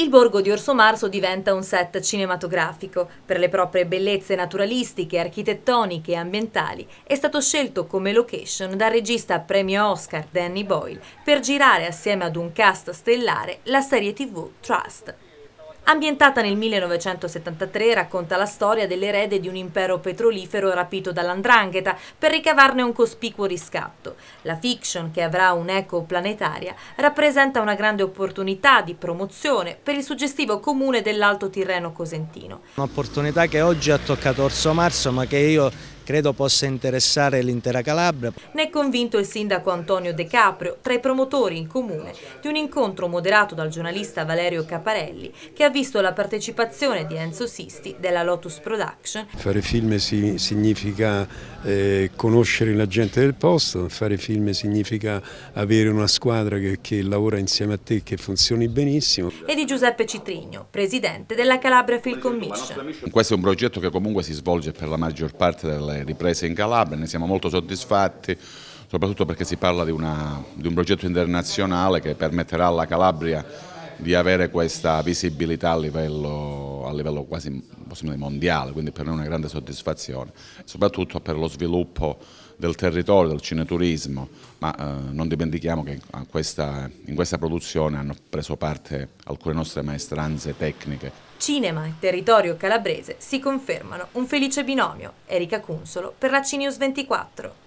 Il borgo di Orso Marzo diventa un set cinematografico. Per le proprie bellezze naturalistiche, architettoniche e ambientali è stato scelto come location dal regista premio Oscar Danny Boyle per girare assieme ad un cast stellare la serie tv Trust. Ambientata nel 1973, racconta la storia dell'erede di un impero petrolifero rapito dall'Andrangheta per ricavarne un cospicuo riscatto. La fiction, che avrà un'eco planetaria, rappresenta una grande opportunità di promozione per il suggestivo comune dell'Alto Tirreno Cosentino. Un'opportunità che oggi ha toccato Orso Marzo, ma che io credo possa interessare l'intera Calabria. Ne è convinto il sindaco Antonio De Caprio, tra i promotori in comune di un incontro moderato dal giornalista Valerio Caparelli, che ha visto la partecipazione di Enzo Sisti della Lotus Production. Fare film si, significa eh, conoscere la gente del posto, fare film significa avere una squadra che, che lavora insieme a te e che funzioni benissimo. E di Giuseppe Citrigno, presidente della Calabria Film Commission. Questo è un progetto che comunque si svolge per la maggior parte delle riprese in Calabria, ne siamo molto soddisfatti soprattutto perché si parla di, una, di un progetto internazionale che permetterà alla Calabria di avere questa visibilità a livello a livello quasi dire, mondiale, quindi per noi è una grande soddisfazione, soprattutto per lo sviluppo del territorio, del cineturismo, ma eh, non dimentichiamo che questa, in questa produzione hanno preso parte alcune nostre maestranze tecniche. Cinema e territorio calabrese si confermano un felice binomio. Erika Cunsolo per la Cinews 24.